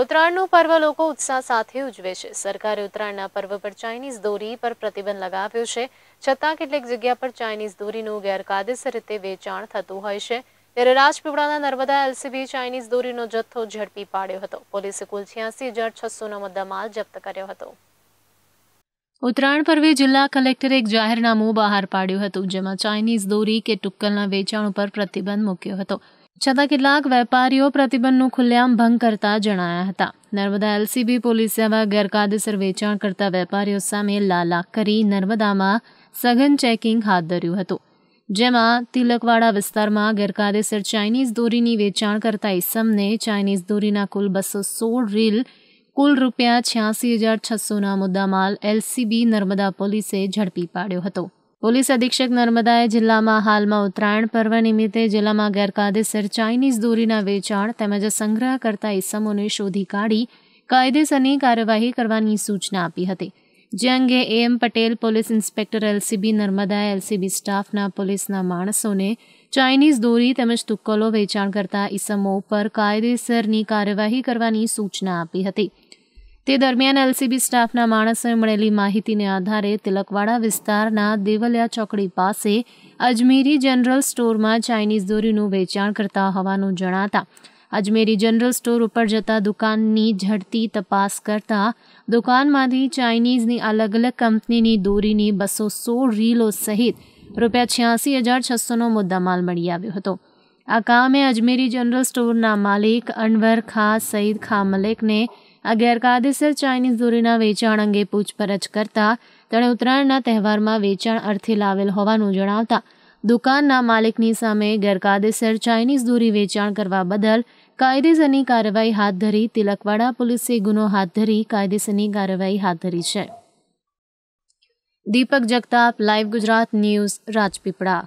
ઉત્તરાયણનું પર્વ લોકો ઉત્સાહ સાથે ઉજવે છે સરકારે ઉત્તરાયણના પર્વ પર ચાઇનીઝ દોરી પર પ્રતિબંધ લગાવ્યો છે છતાં કેટલીક જગ્યા પર ચાઇનીઝ દોરીનું ગેરકાયદેસર રીતે વેચાણ થતું હોય છે ત્યારે રાજપીપળાના નર્મદા એલસીબી ચાઇનીઝ દોરીનો જથ્થો ઝડપી પાડ્યો હતો પોલીસે કુલ છ્યાસી હજાર છસોનો મુદ્દામાલ જપ્ત કર્યો હતો ઉત્તરાયણ પર્વે જિલ્લા કલેક્ટરે એક જાહેરનામું બહાર પાડ્યું હતું જેમાં ચાઇનીઝ દોરી કે ટુક્કલના વેચાણ ઉપર પ્રતિબંધ મૂક્યો હતો છતાં કેટલાક વેપારીઓ પ્રતિબંધનું ખુલ્લેઆમ ભંગ કરતા જણાયા હતા નર્મદા એલસીબી પોલીસે આવા ગેરકાયદેસર વેચાણ કરતા વેપારીઓ સામે લાલા કરી નર્મદામાં સઘન ચેકિંગ હાથ ધર્યું હતું જેમાં તિલકવાડા વિસ્તારમાં ગેરકાયદેસર ચાઇનીઝ દોરીની વેચાણ કરતા ઇસમને ચાઇનીઝ દોરીના કુલ બસો સોળ રીલ કુલ રૂપિયા છ્યાસી હજાર છસોના મુદ્દામાલ એલસીબી નર્મદા પોલીસે ઝડપી પાડ્યો હતો પોલીસ અધિક્ષક નર્મદાએ જિલ્લામાં હાલમાં ઉત્તરાયણ પર્વ નિમિત્તે જિલ્લામાં ગેરકાયદેસર ચાઇનીઝ દોરીના વેચાણ તેમજ સંગ્રહ કરતા ઇસમોને શોધી કાઢી કાયદેસરની કાર્યવાહી કરવાની સૂચના આપી હતી જે અંગે M Patel police inspector LCB Narmada LCB સ્ટાફના પોલીસના માણસોને ચાઇનીઝ દોરી તેમજ તુક્કલો વેચાણ કરતા ઇસમો ઉપર કાયદેસરની કાર્યવાહી કરવાની સૂચના આપી હતી તે દરમિયાન એલસીબી સ્ટાફના માણસોએ મળેલી માહિતીને આધારે તિલકવાડા વિસ્તારના દેવલિયા ચોકડી પાસે અજમેરી જનરલ સ્ટોરમાં ચાઇનીઝ દોરીનું વેચાણ કરતા હોવાનું જણાતા અજમેરી જનરલ સ્ટોર ઉપર જતા દુકાનની ઝડપી તપાસ કરતા દુકાનમાંથી ચાઇનીઝની અલગ અલગ કંપનીની દોરીની બસો સોળ રીલો સહિત રૂપિયા છ્યાસી હજાર છસોનો મુદ્દામાલ મળી આવ્યો હતો આ કામે અજમેરી જનરલ સ્ટોરના માલિક અનવર ખા સઈદ ખા મલેકને આ ગેરકાયદેસર ચાઇનીઝ દોરીના વેચાણ અંગે પૂછપરછ કરતા તેણે ઉત્તરાયણના તહેવારમાં વેચાણ અર્થે લાવેલ હોવાનું જણાવતા દુકાનના માલિકની સામે ગેરકાયદેસર ચાઇનીઝ દોરી વેચાણ કરવા બદલ કાયદેસરની કાર્યવાહી હાથ ધરી તિલકવાડા પોલીસે ગુનો હાથ ધરી કાયદેસરની કાર્યવાહી હાથ ધરી છે દીપક જગતાપ લાઈવ ગુજરાત ન્યૂઝ રાજપીપળા